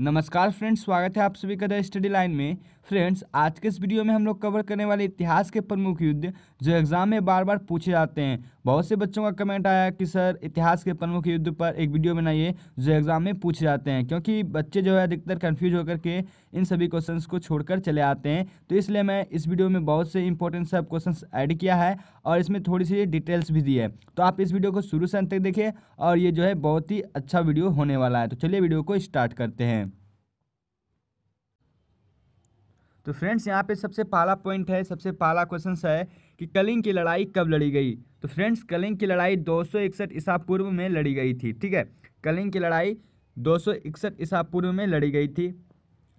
नमस्कार फ्रेंड्स स्वागत है आप सभी का द स्टडी लाइन में फ्रेंड्स आज के इस वीडियो में हम लोग कवर करने वाले इतिहास के प्रमुख युद्ध जो एग्जाम में बार बार पूछे जाते हैं बहुत से बच्चों का कमेंट आया कि सर इतिहास के प्रमुख युद्ध पर एक वीडियो बनाइए जो एग्जाम में पूछे जाते हैं क्योंकि बच्चे जो है अधिकतर कन्फ्यूज होकर के इन सभी क्वेश्चन को छोड़कर चले आते हैं तो इसलिए मैं इस वीडियो में बहुत से इंपॉर्टेंट सब क्वेश्चन ऐड किया है और इसमें थोड़ी सी डिटेल्स भी दी है तो आप इस वीडियो को शुरू से अंत तक देखें और ये जो है बहुत ही अच्छा वीडियो होने वाला है तो चलिए वीडियो को स्टार्ट करते हैं तो फ्रेंड्स यहाँ पे सबसे पहला पॉइंट है सबसे पहला क्वेश्चन है कि कलिंग की लड़ाई कब लड़ी गई तो फ्रेंड्स कलिंग की लड़ाई दो ईसा पूर्व में लड़ी गई थी ठीक है कलिंग की लड़ाई दो ईसा पूर्व में लड़ी गई थी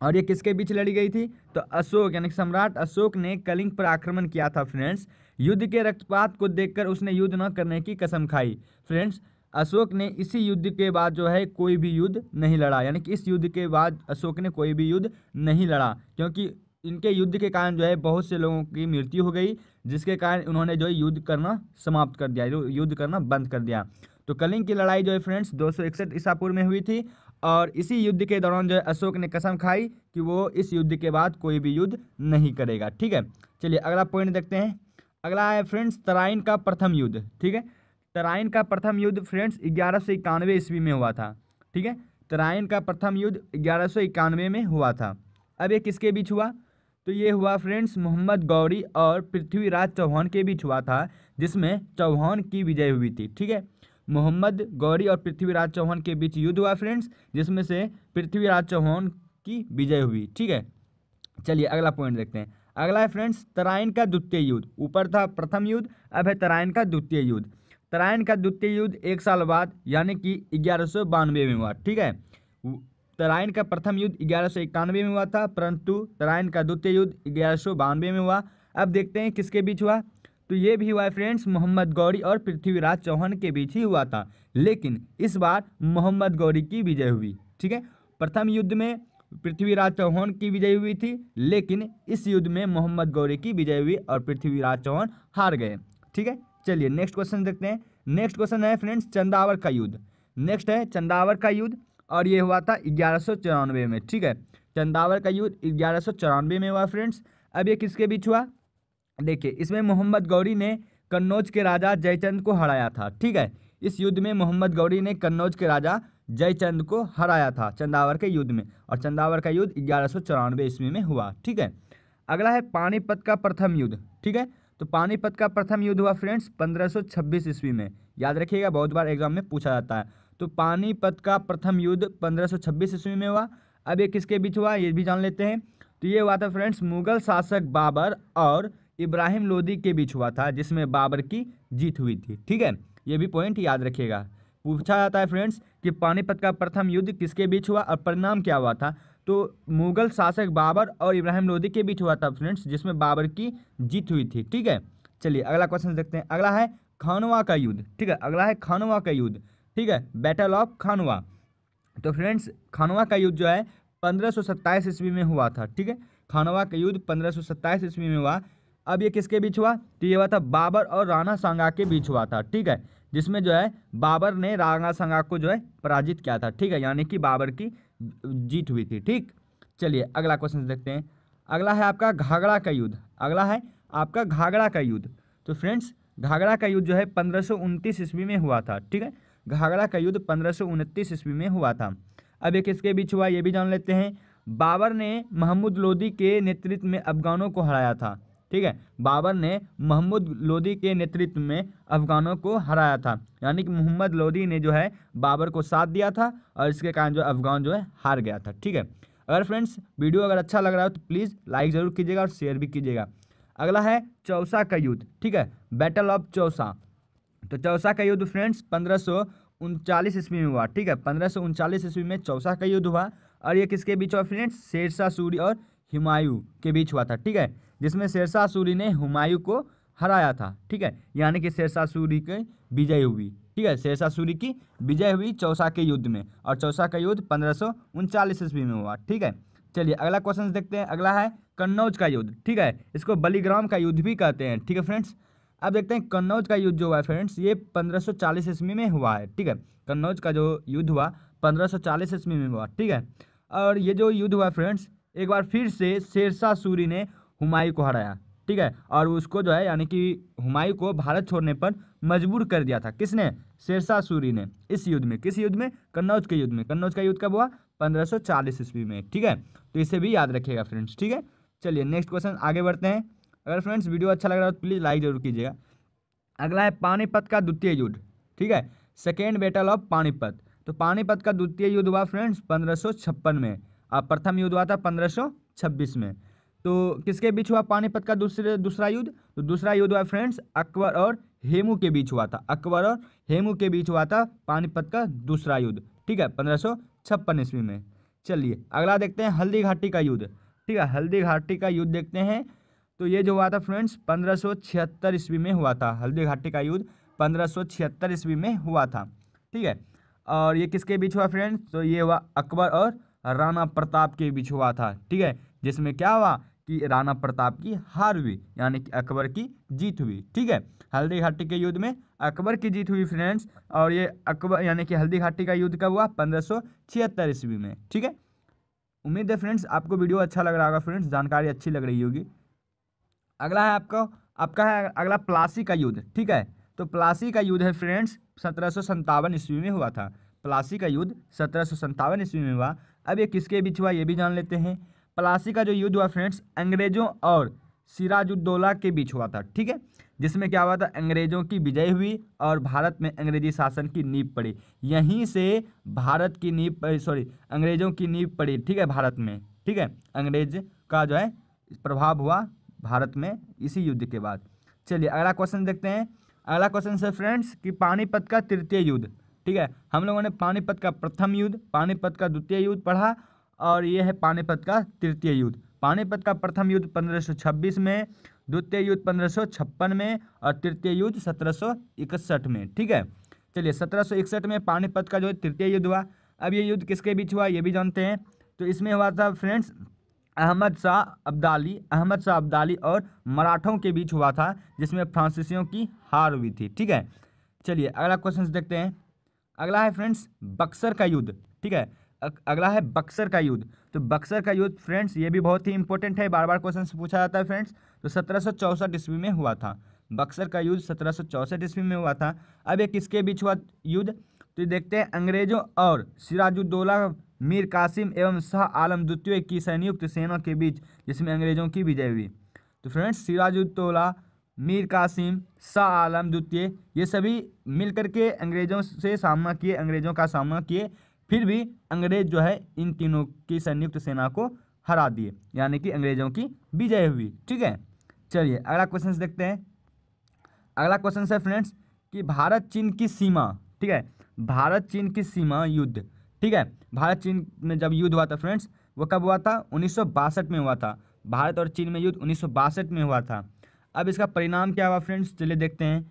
और ये किसके बीच लड़ी गई थी तो अशोक यानी कि सम्राट अशोक ने कलिंग पर आक्रमण किया था फ्रेंड्स युद्ध के रक्तपात को देखकर उसने युद्ध न करने की कसम खाई फ्रेंड्स अशोक ने इसी युद्ध के बाद जो है कोई भी युद्ध नहीं लड़ा यानी कि इस युद्ध के बाद अशोक ने कोई भी युद्ध नहीं लड़ा क्योंकि इनके युद्ध के कारण जो है बहुत से लोगों की मृत्यु हो गई जिसके कारण उन्होंने जो है युद्ध करना समाप्त कर दिया युद्ध करना बंद कर दिया तो कलिंग की लड़ाई जो है फ्रेंड्स दो सौ इकसठ ईसा पूर्व में हुई थी और इसी युद्ध के दौरान जो है अशोक ने कसम खाई कि वो इस युद्ध के बाद कोई भी युद्ध नहीं करेगा ठीक है चलिए अगला पॉइंट देखते हैं अगला है फ्रेंड्स तराइन का प्रथम युद्ध ठीक है तराइन का प्रथम युद्ध फ्रेंड्स ग्यारह सौ इक्यानवे ईस्वी में हुआ था ठीक है तराइन का प्रथम युद्ध ग्यारह सौ इक्यानवे में हुआ था अब ये किसके बीच हुआ तो ये हुआ फ्रेंड्स मोहम्मद गौरी और पृथ्वीराज चौहान के बीच हुआ था जिसमें चौहान की विजय हुई थी ठीक है मोहम्मद गौरी और पृथ्वीराज चौहान के बीच युद्ध हुआ फ्रेंड्स जिसमें से पृथ्वीराज चौहान की विजय हुई ठीक है चलिए अगला पॉइंट देखते हैं अगला है फ्रेंड्स तराइन का द्वितीय युद्ध ऊपर था प्रथम युद्ध अब है तराइन का द्वितीय युद्ध तराइन का द्वितीय युद्ध एक साल बाद यानी कि ग्यारह में हुआ ठीक है तराइन का प्रथम युद्ध ग्यारह सौ इक्यानवे में हुआ था परंतु तराइन का द्वितीय युद्ध ग्यारह सौ बानवे में हुआ अब देखते हैं किसके बीच हुआ तो ये भी हुआ फ्रेंड्स मोहम्मद गौरी और पृथ्वीराज चौहान के बीच ही हुआ था लेकिन इस बार मोहम्मद गौरी की विजय हुई ठीक है प्रथम युद्ध में पृथ्वीराज चौहान की विजय हुई थी लेकिन इस युद्ध में मोहम्मद गौरी की विजय हुई और पृथ्वीराज चौहान हार गए ठीक है चलिए नेक्स्ट क्वेश्चन देखते हैं नेक्स्ट क्वेश्चन है फ्रेंड्स चंदावर का युद्ध नेक्स्ट है चंदावर का युद्ध और ये हुआ था ग्यारह में ठीक है चंदावर का युद्ध ग्यारह में हुआ फ्रेंड्स अब ये किसके बीच हुआ देखिए इसमें मोहम्मद गौरी ने कन्नौज के राजा जयचंद को हराया था ठीक है इस युद्ध में मोहम्मद गौरी ने कन्नौज के राजा जयचंद को हराया था चंदावर के युद्ध में और चंदावर का युद्ध ग्यारह सौ ईस्वी में हुआ ठीक है अगला है पानीपत का प्रथम युद्ध ठीक है तो पानीपत का प्रथम युद्ध हुआ फ्रेंड्स 1526 ईस्वी में याद रखिएगा बहुत बार एग्जाम में पूछा जाता है तो पानीपत का प्रथम युद्ध 1526 ईस्वी में हुआ अब ये किसके बीच हुआ ये भी जान लेते हैं तो ये हुआ था फ्रेंड्स मुगल शासक बाबर और इब्राहिम लोदी के बीच हुआ था जिसमें बाबर की जीत हुई थी ठीक है ये भी पॉइंट याद रखिएगा पूछा जाता है फ्रेंड्स कि पानीपत का प्रथम युद्ध किसके बीच हुआ और परिणाम क्या हुआ था तो मुगल शासक बाबर और इब्राहिम लोदी के बीच हुआ था फ्रेंड्स जिसमें बाबर की जीत हुई थी ठीक है चलिए अगला क्वेश्चन देखते हैं अगला है खानवा का युद्ध ठीक है अगला है खानवा का युद्ध ठीक है बैटल ऑफ खानवा तो फ्रेंड्स खानवा का युद्ध जो है पंद्रह सौ सत्ताईस ईस्वी में हुआ था ठीक है खानवा का युद्ध पंद्रह सौ ईस्वी में हुआ अब ये किसके बीच हुआ तो ये हुआ था बाबर और राणा सांगा के बीच हुआ था ठीक है जिसमें जो है बाबर ने राणा सांगा को जो है पराजित किया था ठीक है यानी कि बाबर की जीत हुई थी ठीक चलिए अगला क्वेश्चन देखते हैं अगला है आपका घाघरा का युद्ध अगला है आपका घाघड़ा का युद्ध तो फ्रेंड्स घाघड़ा का युद्ध जो है पंद्रह ईस्वी में हुआ था ठीक है घाघरा का युद्ध पंद्रह सौ ईस्वी में हुआ था अब ये किसके बीच हुआ ये भी जान लेते हैं बाबर ने महमूद लोदी के नेतृत्व में अफगानों को हराया था ठीक है बाबर ने महमूद लोदी के नेतृत्व में अफगानों को हराया था यानी कि मोहम्मद लोदी ने जो है बाबर को साथ दिया था और इसके कारण जो अफगान जो है हार गया था ठीक है अगर फ्रेंड्स वीडियो अगर अच्छा लग रहा हो तो प्लीज़ लाइक ज़रूर कीजिएगा और शेयर भी कीजिएगा अगला है चौसा का युद्ध ठीक है बैटल ऑफ चौसा तो चौसा का युद्ध फ्रेंड्स पंद्रह सौ उनचालीस ईस्वी में हुआ ठीक है पंद्रह सौ उनचालीस ईस्वी में चौसा का युद्ध हुआ और ये किसके बीच हुआ फ्रेंड्स शेरशाह सूरी और हुमायूं के बीच हुआ था ठीक है जिसमें शेरशाह सूरी ने हुमायूं को हराया था ठीक है यानी कि शेरशाह सूरी की विजय हुई ठीक है शेरशाह सूरी की विजय हुई चौसा के युद्ध में और चौसा का युद्ध पंद्रह सौ उनचालीस ईस्वी में हुआ ठीक है चलिए अगला क्वेश्चन देखते हैं अगला है कन्नौज का युद्ध ठीक है इसको बलिग्राम का युद्ध भी कहते हैं ठीक है फ्रेंड्स अब देखते हैं कन्नौज का युद्ध जो हुआ है फ्रेंड्स ये 1540 ईस्वी में हुआ है ठीक है कन्नौज का जो युद्ध हुआ 1540 ईस्वी में हुआ ठीक है और ये जो युद्ध हुआ फ्रेंड्स एक बार फिर से शेरशाह सूरी ने हुमायूं को हराया ठीक है और उसको जो है यानी कि हुमायूं को भारत छोड़ने पर मजबूर कर दिया था किसने शेरशाह सूरी ने इस युद्ध में किस युद्ध में कन्नौज के युद्ध में कन्नौज का युद्ध कब हुआ पंद्रह ईस्वी में ठीक है तो इसे भी याद रखिएगा फ्रेंड्स ठीक है चलिए नेक्स्ट क्वेश्चन आगे बढ़ते हैं अगर फ्रेंड्स वीडियो अच्छा लग रहा है तो प्लीज़ लाइक जरूर कीजिएगा अगला है पानीपत का द्वितीय युद्ध ठीक है सेकेंड बैटल ऑफ पानीपत तो पानीपत का द्वितीय युद्ध हुआ फ्रेंड्स पंद्रह में और प्रथम युद्ध हुआ था पंद्रह में तो किसके बीच हुआ पानीपत का दूसरे दूसरा युद्ध तो दूसरा युद्ध हुआ फ्रेंड्स अकबर और हेमू के बीच हुआ था अकबर और हेमू के बीच हुआ था पानीपत का दूसरा युद्ध ठीक है पंद्रह सौ छप्पन ईस्वी में चलिए अगला देखते हैं हल्दी घाटी का युद्ध ठीक है हल्दी घाटी का युद्ध देखते हैं तो ये जो हुआ था फ्रेंड्स पंद्रह सौ छिहत्तर ईस्वी में हुआ था हल्दी घाटी का युद्ध पंद्रह सौ छिहत्तर ईस्वी में हुआ था ठीक है और ये किसके बीच हुआ फ्रेंड्स तो ये हुआ अकबर और राणा प्रताप के बीच हुआ था ठीक है जिसमें क्या हुआ कि राणा प्रताप की हार हुई यानी कि अकबर की जीत हुई ठीक है हल्दी घाटी के युद्ध में अकबर की जीत हुई फ्रेंड्स और ये अकबर यानी कि हल्दी घाटी का युद्ध कब हुआ पंद्रह सौ छिहत्तर ईस्वी में ठीक है उम्मीद है फ्रेंड्स आपको वीडियो अच्छा लग रहा होगा फ्रेंड्स जानकारी अच्छी लग रही होगी अगला है आपको आपका है अगला प्लासी का युद्ध ठीक है तो प्लासी का युद्ध है फ्रेंड्स सत्रह सौ संतावन ईस्वी में हुआ था प्लासी का युद्ध सत्रह सौ संतावन ईस्वी में हुआ अब ये किसके बीच हुआ ये भी जान लेते हैं प्लासी का जो युद्ध हुआ फ्रेंड्स अंग्रेजों और सिराजुद्दौला के बीच हुआ था ठीक है जिसमें क्या हुआ था अंग्रेजों की विजय हुई और भारत में अंग्रेजी शासन की नींव पड़ी यहीं से भारत की नींव सॉरी अंग्रेजों की नींव पड़ी ठीक है भारत में ठीक है अंग्रेज का जो है प्रभाव हुआ भारत में इसी युद्ध के बाद चलिए अगला क्वेश्चन देखते हैं अगला क्वेश्चन से फ्रेंड्स कि पानीपत का तृतीय युद्ध ठीक है हम लोगों ने पानीपत का प्रथम युद्ध पानीपत का द्वितीय युद्ध पढ़ा और ये है पानीपत का तृतीय युद्ध पानीपत का प्रथम युद्ध 1526 में द्वितीय युद्ध 1556 में और तृतीय युद्ध 1761 में ठीक है चलिए 1761 में पानीपत का जो है तृतीय युद्ध हुआ अब ये युद्ध किसके बीच हुआ ये भी जानते हैं तो इसमें हुआ था फ्रेंड्स अहमद शाह अब्दाली अहमद शाह अब्दाली और मराठों के बीच हुआ था जिसमें फ्रांसीसियों की हार हुई थी ठीक है चलिए अगला क्वेश्चन देखते हैं अगला है फ्रेंड्स बक्सर का युद्ध ठीक है अगला है बक्सर का युद्ध तो बक्सर का युद्ध फ्रेंड्स ये भी बहुत ही इंपॉर्टेंट है बार बार क्वेश्चन पूछा जाता है फ्रेंड्स तो सत्रह सौ ईस्वी में हुआ था बक्सर का युद्ध सत्रह सौ ईस्वी में हुआ था अब ये किसके बीच हुआ युद्ध तो देखते हैं अंग्रेजों और सिराजुद्दौला मीर कासिम एवं शाह आलम द्वितीय की संयुक्त सेना के बीच जिसमें अंग्रेज़ों की विजय हुई तो फ्रेंड्स सिराजुद्दौला मीर कासिम शाह आलम द्वितीय ये सभी मिलकर के अंग्रेज़ों से सामना किए अंग्रेज़ों का सामना किए फिर भी अंग्रेज़ जो है इन तीनों की संयुक्त सेना को हरा दिए यानी कि अंग्रेज़ों की विजय हुई ठीक है चलिए अगला क्वेश्चन देखते हैं अगला क्वेश्चन है फ्रेंड्स कि भारत चीन की सीमा ठीक है भारत चीन की सीमा युद्ध ठीक है भारत चीन में जब युद्ध हुआ था फ्रेंड्स वो कब हुआ था उन्नीस में हुआ था भारत और चीन में युद्ध उन्नीस में हुआ था अब इसका परिणाम क्या हुआ फ्रेंड्स चलिए देखते हैं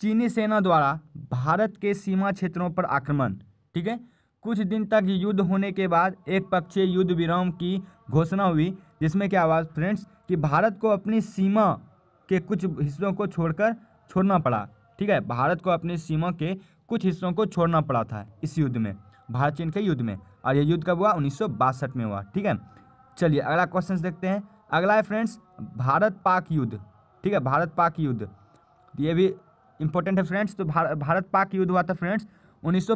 चीनी सेना द्वारा भारत के सीमा क्षेत्रों पर आक्रमण ठीक है कुछ दिन तक युद्ध होने के बाद एक पक्षीय युद्ध विराम की घोषणा हुई जिसमें क्या हुआ फ्रेंड्स कि भारत को अपनी सीमा के कुछ हिस्सों को छोड़कर छोड़ना पड़ा ठीक है भारत को अपनी सीमा के कुछ हिस्सों को छोड़ना पड़ा था इस युद्ध में भारत चीन के युद्ध में और ये युद्ध कब हुआ उन्नीस में हुआ ठीक है चलिए अगला क्वेश्चन देखते हैं अगला है फ्रेंड्स भारत पाक युद्ध ठीक है भारत पाक युद्ध ये भी इंपॉर्टेंट है फ्रेंड्स तो भार, भारत पाक युद्ध हुआ था फ्रेंड्स उन्नीस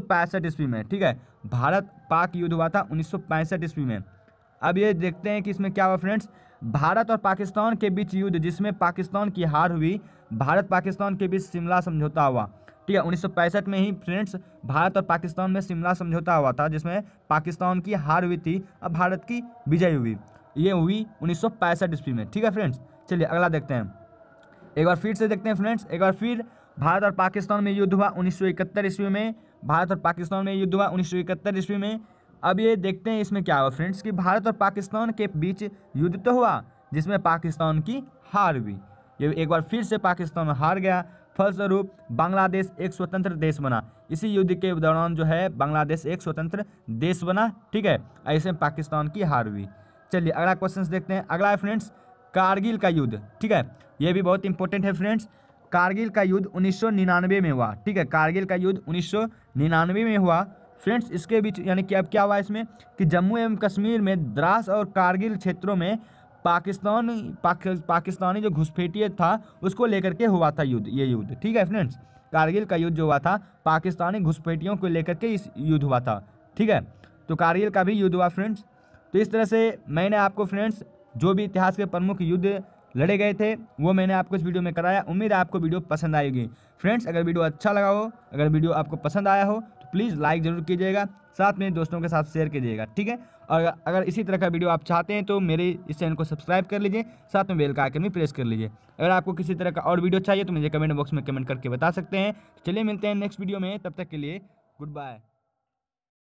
ईस्वी में ठीक है भारत पाक युद्ध हुआ था उन्नीस ईस्वी में अब ये देखते हैं कि इसमें क्या हुआ फ्रेंड्स भारत और पाकिस्तान के बीच युद्ध जिसमें पाकिस्तान की हार हुई भारत पाकिस्तान के बीच शिमला समझौता हुआ ठीक है उन्नीस में ही फ्रेंड्स भारत और पाकिस्तान में शिमला समझौता हुआ था जिसमें पाकिस्तान की हार हुई थी और भारत की विजय हुई ये हुई उन्नीस ईस्वी में ठीक है फ्रेंड्स चलिए अगला देखते हैं एक बार फिर से देखते हैं फ्रेंड्स एक बार फिर भारत और पाकिस्तान में युद्ध हुआ उन्नीस ईस्वी में भारत और पाकिस्तान में युद्ध हुआ उन्नीस ईस्वी में अब ये देखते हैं इसमें क्या हुआ फ्रेंड्स कि भारत और पाकिस्तान के बीच युद्ध तो हुआ जिसमें पाकिस्तान की हार हुई ये एक बार फिर से पाकिस्तान हार गया फलस्वरूप बांग्लादेश एक स्वतंत्र देश बना इसी युद्ध के दौरान जो है बांग्लादेश एक स्वतंत्र देश बना ठीक है ऐसे में पाकिस्तान की हार हुई चलिए अगला क्वेश्चन देखते हैं अगला है फ्रेंड्स कारगिल का युद्ध ठीक है ये भी बहुत इंपॉर्टेंट है फ्रेंड्स कारगिल का युद्ध उन्नीस में हुआ ठीक है कारगिल का युद्ध उन्नीस में हुआ फ्रेंड्स इसके बीच यानी कि अब क्या हुआ इसमें कि जम्मू एवं कश्मीर में द्रास और कारगिल क्षेत्रों में पाकिस्तान पाक, पाकिस्तानी जो घुसपैठिए था उसको लेकर के हुआ था युद्ध ये युद्ध ठीक है फ्रेंड्स कारगिल का युद्ध जो हुआ था पाकिस्तानी घुसपैठियों को लेकर के इस युद्ध हुआ था ठीक है तो कारगिल का भी युद्ध हुआ फ्रेंड्स तो इस तरह से मैंने आपको फ्रेंड्स जो भी इतिहास के प्रमुख युद्ध लड़े गए थे वो मैंने आपको इस वीडियो में कराया उम्मीद है आपको वीडियो पसंद आएगी फ्रेंड्स अगर वीडियो अच्छा लगा हो अगर वीडियो आपको पसंद आया हो तो प्लीज़ लाइक ज़रूर कीजिएगा साथ में दोस्तों के साथ शेयर कीजिएगा ठीक है और अगर इसी तरह का वीडियो आप चाहते हैं तो मेरे इस चैनल को सब्सक्राइब कर लीजिए साथ में बेल का आइकन भी प्रेस कर लीजिए अगर आपको किसी तरह का और वीडियो चाहिए तो मुझे कमेंट बॉक्स में कमेंट करके बता सकते हैं चलिए मिलते हैं नेक्स्ट वीडियो में तब तक के लिए गुड बाय